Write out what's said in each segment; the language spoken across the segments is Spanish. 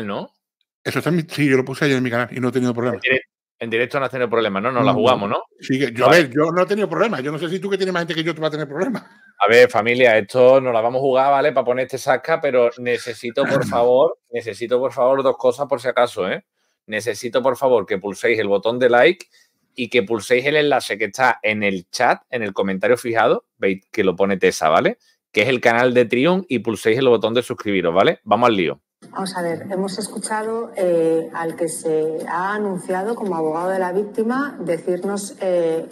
¿no? Eso está en sí, yo lo puse ayer en mi canal y no he tenido problemas. En directo, no has tenido problemas, ¿no? no, la jugamos, ¿no? Sí, yo, a ver, yo no he tenido problemas. Yo no sé si tú que tienes más gente que yo te va a tener problemas. A ver, familia, esto nos la vamos a jugar, ¿vale? Para poner este saca, pero necesito, por favor, necesito, por favor, dos cosas por si acaso, ¿eh? Necesito, por favor, que pulséis el botón de like y que pulséis el enlace que está en el chat, en el comentario fijado, veis que lo pone Tessa, ¿vale? Que es el canal de Trium y pulséis el botón de suscribiros, ¿vale? Vamos al lío. Vamos a ver, hemos escuchado eh, al que se ha anunciado como abogado de la víctima decirnos... Eh,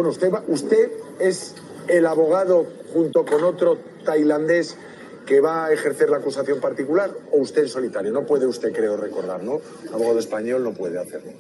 usted, es el abogado junto con otro tailandés que va a ejercer la acusación particular o usted en solitario. No puede usted, creo recordar, ¿no? abogado español no puede hacerlo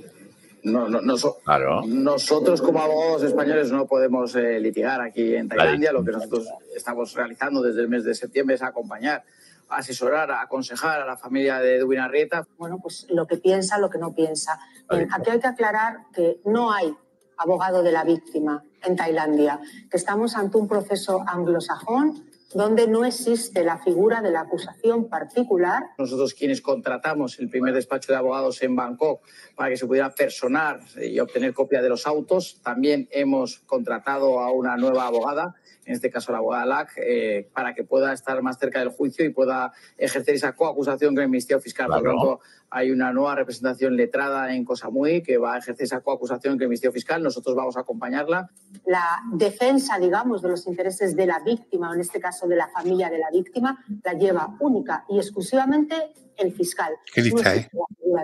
no, Nosotros como abogados españoles no podemos eh, litigar aquí en Tailandia. Lo que nosotros estamos realizando desde el mes de septiembre es acompañar, asesorar, aconsejar a la familia de Edwin Arrieta. Bueno, pues lo que piensa, lo que no piensa. Eh, aquí hay que aclarar que no hay abogado de la víctima en Tailandia, que estamos ante un proceso anglosajón donde no existe la figura de la acusación particular. Nosotros quienes contratamos el primer despacho de abogados en Bangkok para que se pudiera personar y obtener copia de los autos, también hemos contratado a una nueva abogada, en este caso la abogada LAC, eh, para que pueda estar más cerca del juicio y pueda ejercer esa coacusación con el Ministerio Fiscal. Por lo tanto, hay una nueva representación letrada en muy que va a ejercer esa coacusación con el Ministerio Fiscal. Nosotros vamos a acompañarla. La defensa, digamos, de los intereses de la víctima, en este caso de la familia de la víctima, la lleva única y exclusivamente el fiscal. ¿eh?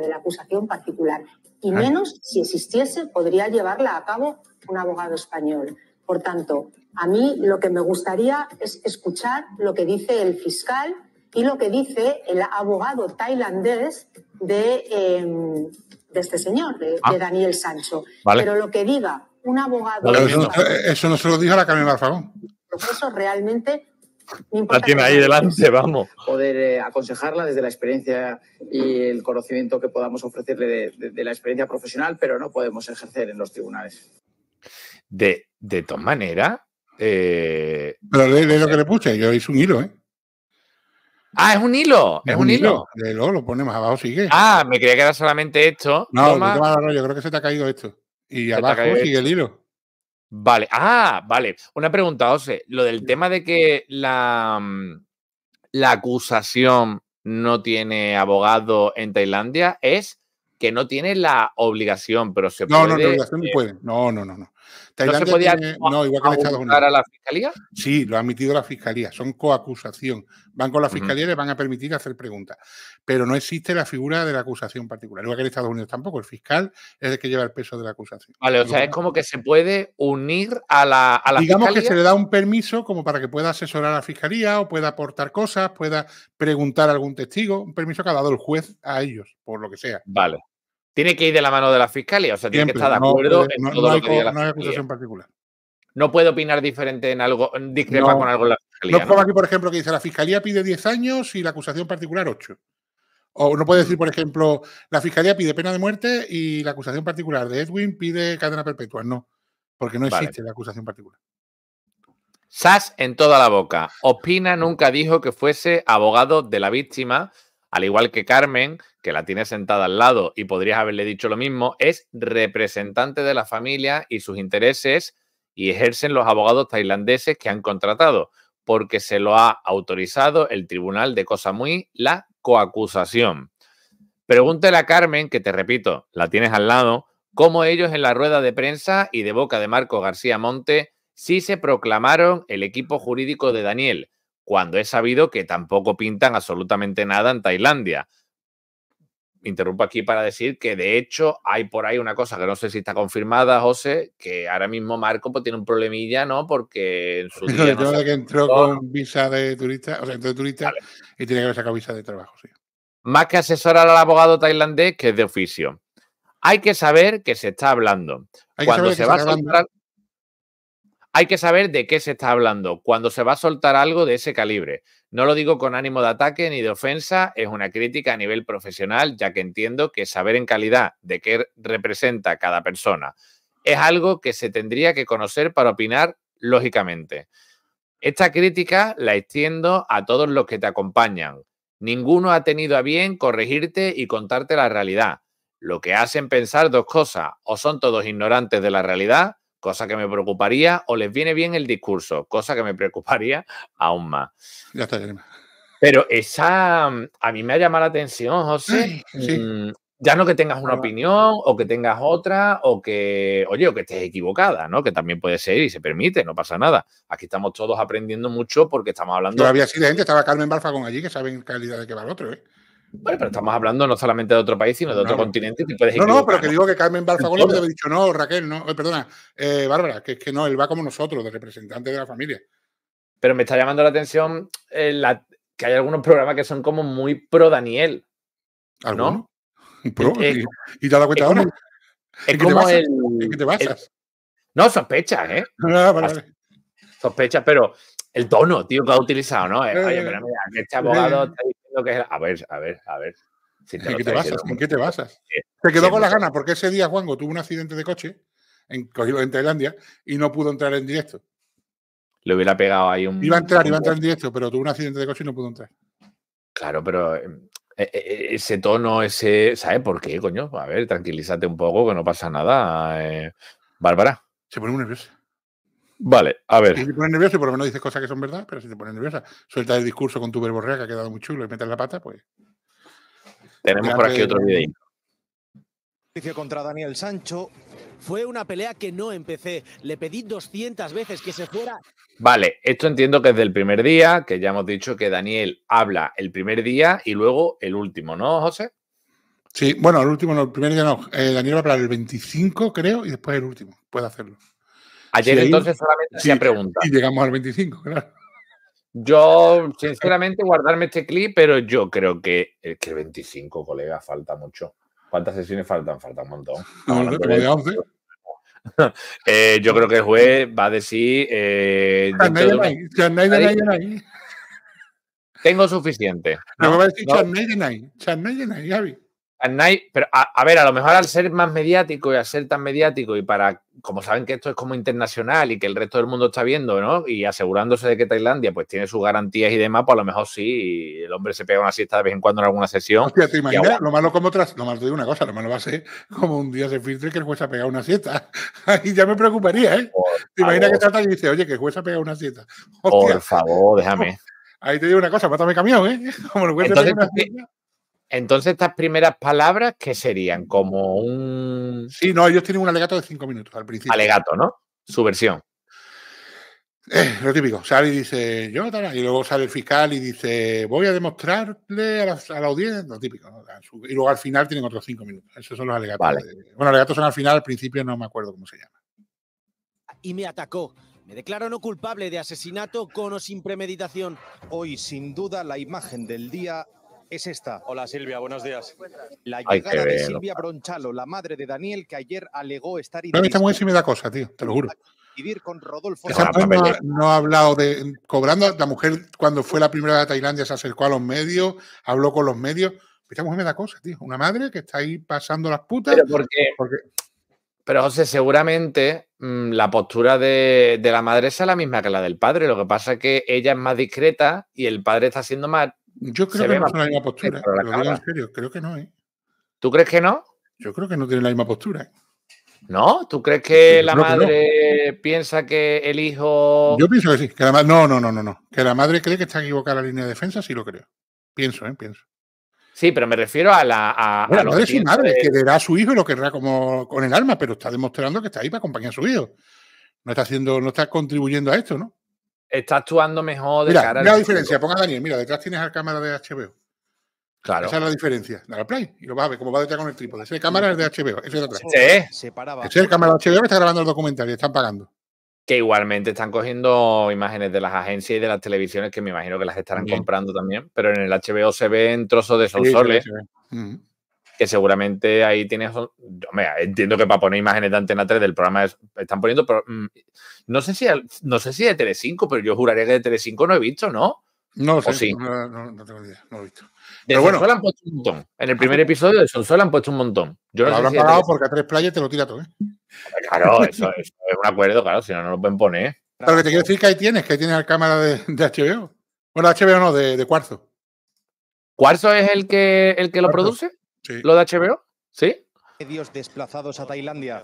de la acusación particular. Y menos, si existiese, podría llevarla a cabo un abogado español. Por tanto, a mí lo que me gustaría es escuchar lo que dice el fiscal y lo que dice el abogado tailandés de, em, de este señor, de, ah. Daniel Sancho. Pero lo que diga un abogado. eso, no, se lo dijo la Camila Barfagón. Eso realmente la tiene ahí delante, vamos. Poder eh, aconsejarla desde la experiencia y el conocimiento que podamos ofrecerle de, la experiencia profesional, pero no podemos ejercer en los tribunales. De, todas maneras. Eh, pero lee, lo que le puse, yo hice un hilo, ¿eh? Ah, es un hilo, es, un, hilo. lo pone más abajo, sigue. Ah, me quería quedar solamente esto. No, no, yo creo que se te ha caído esto. Y abajo sigue el hilo. Vale, ah, vale. Una pregunta, José. Lo del tema de que la, mm, la acusación no tiene abogado en Tailandia es que no tiene la obligación, pero se puede. No, no, la obligación eh puede. No, no, no, no. ¿No se podía no, a la fiscalía? Sí, lo ha admitido la fiscalía, son coacusación. Van con la fiscalía y les van a permitir hacer preguntas. Pero no existe la figura de la acusación particular, igual que en Estados Unidos tampoco. El fiscal es el que lleva el peso de la acusación. Vale, o sea, es como que se puede unir a la, a Digamos que se le da un permiso como para que pueda asesorar a la fiscalía o pueda aportar cosas, pueda preguntar a algún testigo, un permiso que ha dado el juez a ellos, por lo que sea. Vale tiene que ir de la mano de la fiscalía, o sea, tiene que estar de acuerdo en todo lo que diga la No hay acusación particular. No puede opinar diferente en algo, discrepa con algo en la fiscalía. No es aquí, por ejemplo, que dice la fiscalía pide 10 años y la acusación particular 8. O no puede decir, mm. por ejemplo, la fiscalía pide pena de muerte y la acusación particular de Edwin pide cadena perpetua. No, porque no existe la acusación particular. Sass en toda la boca. Opina nunca dijo que fuese abogado de la víctima, al igual que Carmen, que la tiene sentada al lado y podrías haberle dicho lo mismo, es representante de la familia y sus intereses y ejercen los abogados tailandeses que han contratado, porque se lo ha autorizado el Tribunal de Cosa Muy la coacusación. Pregúntele a Carmen, que te repito, la tienes al lado, cómo ellos en la rueda de prensa y de boca de Marco García Monte sí se proclamaron el equipo jurídico de Daniel, cuando he sabido que tampoco pintan absolutamente nada en Tailandia. Interrumpo aquí para decir que de hecho hay por ahí una cosa que no sé si está confirmada, José, que ahora mismo Marco pues, tiene un problemilla, ¿no? Porque en su día. No, que entró con visa de turista, o sea, entró de turista y tiene que haber sacado visa de trabajo, sí. Más que asesorar al abogado tailandés, que es de oficio. Hay que saber que se está hablando. cuando se va a entrar. Hay que saber de qué se está hablando cuando se va a soltar algo de ese calibre. No lo digo con ánimo de ataque ni de ofensa, es una crítica a nivel profesional, ya que entiendo que saber en calidad de qué representa cada persona es algo que se tendría que conocer para opinar lógicamente. Esta crítica la extiendo a todos los que te acompañan. Ninguno ha tenido a bien corregirte y contarte la realidad. Lo que hacen pensar dos cosas, o son todos ignorantes de la realidad, cosa que me preocuparía, o les viene bien el discurso, cosa que me preocuparía aún más. Ya está, ya. Pero esa a mí me ha llamado la atención, José. Mm, ya no que tengas una opinión o que tengas otra o que, oye, o que estés equivocada, ¿no? Que también puede ser y se permite, no pasa nada. Aquí estamos todos aprendiendo mucho porque estamos hablando. Todavía sí, de gente, estaba Carmen con allí, que saben calidad de que va el otro, ¿eh? Bueno, pero estamos hablando no solamente de otro país, sino de otro continente. puedes no, no, pero que digo que Carmen Barfagón me había dicho, no, Raquel, no, eh, perdona, eh, Bárbara, que es que no, él va como nosotros, de representante de la familia. Pero me está llamando la atención eh, que hay algunos programas que son como muy pro Daniel. ¿Alguno? ¿No? Pro, ¿Y, te has dado cuenta ahora? Es como el. ¿En qué te basas? no, sospechas, ¿eh? No, ah, Sospechas, pero el tono, tío, que ha utilizado, ¿no? oye, pero mira, este abogado está que A ver, a ver, a ver. ¿En, qué te basas, qué te basas? Se quedó con las ganas porque ese día Juango tuvo un accidente de coche en, en Tailandia y no pudo entrar en directo. Le hubiera pegado ahí un. Iba a entrar, iba a entrar en directo, pero tuvo un accidente de coche y no pudo entrar. Claro, pero em, e, e, e, ese tono, ese. ¿Sabes por qué, coño? A ver, tranquilízate un poco, que no pasa nada. Eh, Bárbara. Se pone muy nerviosa. Vale, a ver. Si te pones nervioso, por lo menos dices cosas que son verdad, pero si te pones nerviosa, sueltas el discurso con tu verborrea que ha quedado muy chulo y metes la pata, pues. Tenemos por aquí otro video. Contra Daniel Sancho fue una pelea que no empecé. Le pedí 200 veces que se fuera. Vale, esto entiendo que es del primer día, que ya hemos dicho que Daniel habla el primer día y luego el último, ¿no, José? Sí, bueno, el último, no, el primer día no. Eh, Daniel va a hablar el 25, creo, y después el último. Puede hacerlo. Ayer entonces solamente Y llegamos al 25, claro. Yo, sinceramente, guardarme este clip, pero yo creo que, es eh, que el 25, colega, falta mucho. ¿Cuántas sesiones faltan? Falta un montón. No, no, eh, yo creo que el juez va a decir. Eh, de tengo suficiente. No, va a decir de pero a, ver, a lo mejor al ser más mediático y al ser tan mediático y para, como saben que esto es como internacional y que el resto del mundo está viendo, ¿no? Y asegurándose de que Tailandia pues tiene sus garantías y demás, pues a lo mejor sí, el hombre se pega una siesta de vez en cuando en alguna sesión. Hostia, te imaginas, lo malo como otras lo malo te digo una cosa, lo malo va a ser como un día se filtre que el juez ha pegado una siesta. Ahí ya me preocuparía, ¿eh? te imaginas que trata y dice, oye, que el juez ha pegado una siesta. Por favor, déjame. Ahí te digo una cosa, mátame camión, ¿eh? Como una entonces, estas primeras palabras, ¿qué serían? Como un. Sí, no, ellos tienen un alegato de cinco minutos al principio. Alegato, ¿no? Su versión. Eh, lo típico, sale y dice yo, y luego sale el fiscal y dice voy a demostrarle a la, audiencia, lo típico, y luego al final tienen otros cinco minutos. Esos son los alegatos. Bueno, los alegatos son al final, al principio no me acuerdo cómo se llama. Y me atacó. Me declaro no culpable de asesinato con o sin premeditación. Hoy, sin duda, la imagen del día es esta. Hola Silvia, buenos días. La llegada de Silvia Bronchalo, la madre de Daniel, que ayer alegó estar... No, esta mujer sí me da cosa, tío, te lo juro. Con Rodolfo no, ha, hablado de cobrando. La mujer, cuando fue la primera de Tailandia, se acercó a los medios, habló con los medios. Esta mujer me da cosa, tío. Una madre que está ahí pasando las putas. Pero José, seguramente mm, la postura de, la madre es la misma que la del padre. Lo que pasa es que ella es más discreta y el padre está siendo más yo creo que no son la misma postura. lo digo en serio, creo que no, ¿eh? ¿Tú crees que no? Yo creo que no tiene la misma postura. ¿eh? ¿No? ¿Tú crees que la madre piensa que el hijo.? Yo pienso que sí. Que la no, no, no, no, no. Que la madre cree que está equivocada la línea de defensa, sí lo creo. Pienso, ¿eh? Pienso. Sí, pero me refiero a la. A, bueno, a madre es madre, que verá a su hijo y lo querrá como con el alma, pero está demostrando que está ahí para acompañar a su hijo. No está haciendo, no está contribuyendo a esto, ¿no? Está actuando mejor de mira, cara mira la diferencia, ponga Daniel, mira, detrás tienes la cámara de HBO. Claro. Esa es la diferencia. Dale play y lo vas a ver cómo va detrás con el trípode. Ese cámara es de HBO. Ese de atrás. Sí. Se Ese es el cámara de HBO que está grabando el documental y están pagando. Que igualmente están cogiendo imágenes de las agencias y de las televisiones que me imagino que las estarán comprando también. Pero en el HBO se ven trozos de sol Sí, sí, sí, que seguramente ahí tienes. entiendo que para poner imágenes de Antena 3 del programa están poniendo, pero mm, no sé si no sé si de Tele5, pero yo juraría que de Tele5 no he visto, ¿no? No, sé, no, tengo idea, no lo he visto. pero bueno, han puesto un montón. En el primer ah, episodio de Sonsola han puesto un montón. Yo no lo sé habrán pagado porque a tres playas te lo tira todo, ¿eh? Claro, eso, es un acuerdo, claro, si no, no lo pueden poner. Pero que te quiero decir que ahí tienes, que ahí tienes la cámara de, de HBO. Bueno, HBO no, de, de Cuarzo. ¿Cuarzo es el que, el que lo produce? ¿Lo de HBO? ¿Sí? medios desplazados a Tailandia.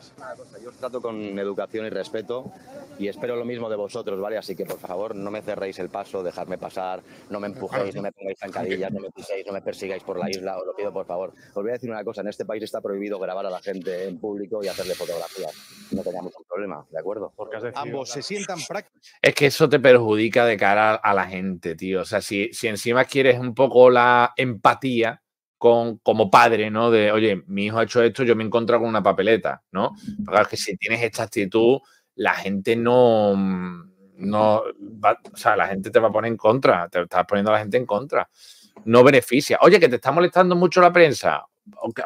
Yo os trato con educación y respeto y espero lo mismo de vosotros, ¿vale? Así que por favor no me cerréis el paso, dejadme pasar, no me empujéis, no me pongáis zancadillas, no me no me persigáis por la isla, os lo pido por favor. Os voy a decir una cosa, en este país está prohibido grabar a la gente en público y hacerle fotografías. No tengamos un problema, ¿de acuerdo? Porque Ambos se sientan prácticos. Es que eso te perjudica de cara a la gente, tío. O sea, si, si encima quieres un poco la empatía, como padre, ¿no? De, oye, mi hijo ha hecho esto, yo me he con una papeleta, ¿no? Porque que si tienes esta actitud, la gente no, no o sea, la gente te va a poner en contra, te estás poniendo a la gente en contra. No beneficia. Oye, que te está molestando mucho la prensa.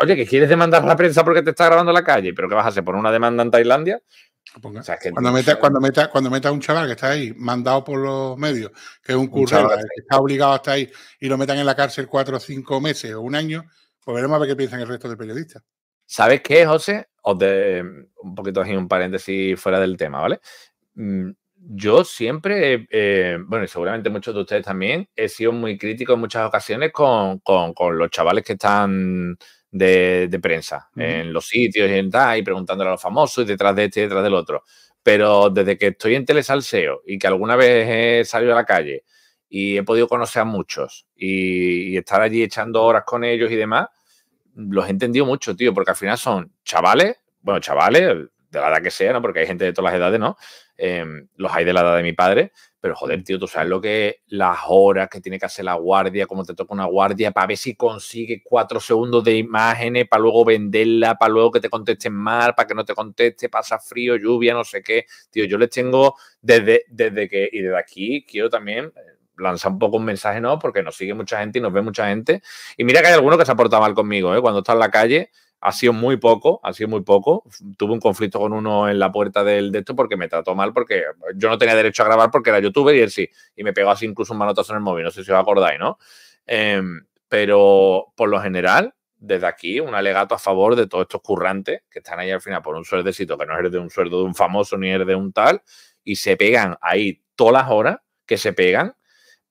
Oye, que quieres demandar a la prensa porque te está grabando la calle, pero ¿qué vas a hacer? ¿Por una demanda en Tailandia? cuando, metas cuando, cuando un chaval que está ahí, mandado por los medios, que es un, un que está obligado a estar ahí, y lo metan en la cárcel cuatro o cinco meses o un año, pues veremos a ver qué piensan el resto de periodistas. ¿Sabes qué, José? Os de, em, un poquito así, un paréntesis fuera del tema, ¿vale? Mm, yo siempre, eh, bueno, y seguramente muchos de ustedes también, he sido muy crítico en muchas ocasiones con, con los chavales que están de, prensa, en los sitios y en tal, y preguntándole a los famosos y detrás de este y detrás del otro. Pero desde que estoy en Telesalseo y que alguna vez he salido a la calle y he podido conocer a muchos y estar allí echando horas con ellos y demás, los he entendido mucho, tío, porque al final son chavales, bueno, chavales, de la edad que sea, ¿no? Porque hay gente de todas las edades, ¿no? Em, los hay de la edad de mi padre, pero joder, mm. tío, tú sabes lo que las horas que tiene que hacer la guardia, cómo te toca una guardia, para ver si consigue cuatro segundos de imágenes, para luego venderla, para luego que te contesten mal, para que no te conteste, pasa frío, lluvia, no sé qué. Tío, yo les tengo desde, desde que, y desde aquí quiero también eh, lanzar un poco un mensaje, ¿no? Porque nos sigue mucha gente y nos ve mucha gente. Y mira que hay alguno que se ha portado mal conmigo, ¿eh? Cuando está en la calle, ha sido muy poco, ha sido muy poco. Tuve un conflicto con uno en la puerta del de esto porque me trató mal, porque yo no tenía derecho a grabar porque era youtuber y él sí. Y me pegó así incluso un manotazo en el móvil, no sé si os acordáis, ¿no? Em, pero por lo general, desde aquí, un alegato a favor de todos estos currantes que están ahí al final por un sueldecito, que no eres de un sueldo de un famoso ni eres de un tal, y se pegan ahí todas las horas que se pegan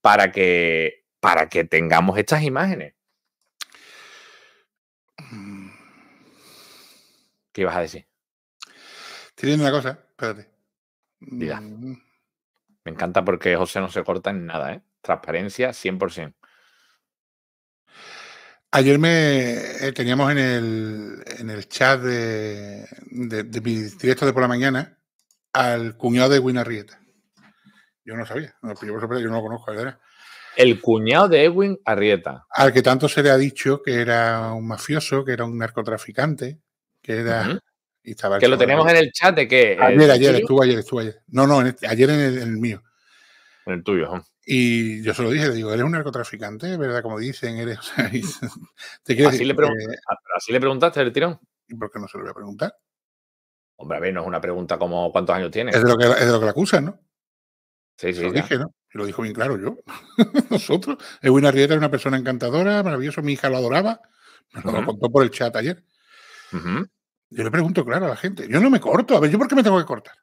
para que, para que tengamos estas imágenes. Mm, ¿Qué ibas a decir? Tienes una cosa, espérate. Diga. Mm, mm. Me encanta porque José no se corta en nada, ¿eh? Transparencia 100%. Ayer me eh, teníamos en el, chat de, de, de, mi directo de por la mañana al cuñado de Edwin Arrieta. Yo no sabía, no, yo, yo, no lo conozco, ¿verdad? El cuñado de Edwin Arrieta. Al que tanto se le ha dicho que era un mafioso, que era un narcotraficante, que lo tenemos en el chat de que. Eh, ayer, ayer, estuvo ayer, estuvo ayer. No, no, este, ayer en el, mío. En el tuyo, Y yo se lo dije, le digo, eres un narcotraficante, ¿verdad? Como dicen, eres. así, le preguntaste el tirón. ¿Y por qué no se lo voy a preguntar? Hombre, a ver, no es una pregunta como cuántos años tiene. Es de lo que, es lo que la acusan, ¿no? Sí, sí. Lo dije, ¿no? Y lo dijo bien claro yo. Nosotros. Edwin Rieta es una persona encantadora, maravilloso. Mi hija lo adoraba. Me lo contó por el chat ayer. Yo le pregunto claro a la gente. Yo no me corto. A ver, ¿yo por qué me tengo que cortar?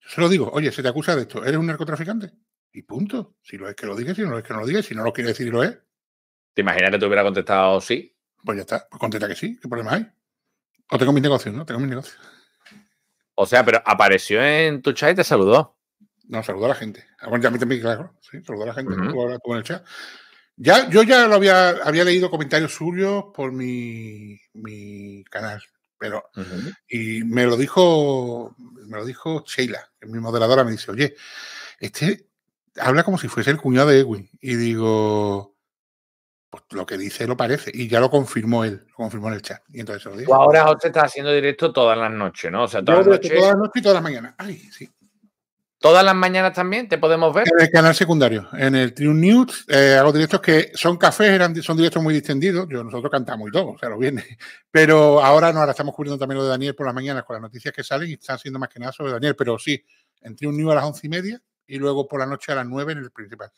Yo se lo digo. Oye, se te acusa de esto. ¿Eres un narcotraficante? Y punto. Si lo es que lo digas si no es que no lo digas si no lo quiere decir lo es. ¿Te imaginas que te hubiera contestado sí? Pues ya está. Pues contesta que sí. ¿Qué problema hay? O tengo mis negocios, ¿no? Tengo mis negocios. O sea, pero apareció en tu chat y te saludó. No, saludó a la gente. Ah, bueno, ya a mí también, claro. Sí, saludó a la gente. Uh el chat. Ya, yo ya lo había, leído comentarios suyos por mi, canal, pero y me lo dijo, me lo dijo Sheila, mi moderadora, me dice, oye, este habla como si fuese el cuñado de Edwin. Y digo, pues lo que dice lo parece. Y ya lo confirmó él, lo confirmó en el chat. Y entonces se lo digo. ahora usted está haciendo directo todas las noches, ¿no? O sea, todas las noches. Todas las noches y todas las mañanas. Ay, sí. Todas las mañanas también te podemos ver. En el canal secundario, en el Triun News, hago eh, directos que son cafés, eran, son directos muy distendidos. Yo, nosotros cantamos y todo, o sea, lo viene. Pero ahora no, ahora estamos cubriendo también lo de Daniel por las mañanas con las noticias que salen y están siendo más que nada sobre Daniel. Pero sí, en Triun News a las once y media y luego por la noche a las nueve en el principal.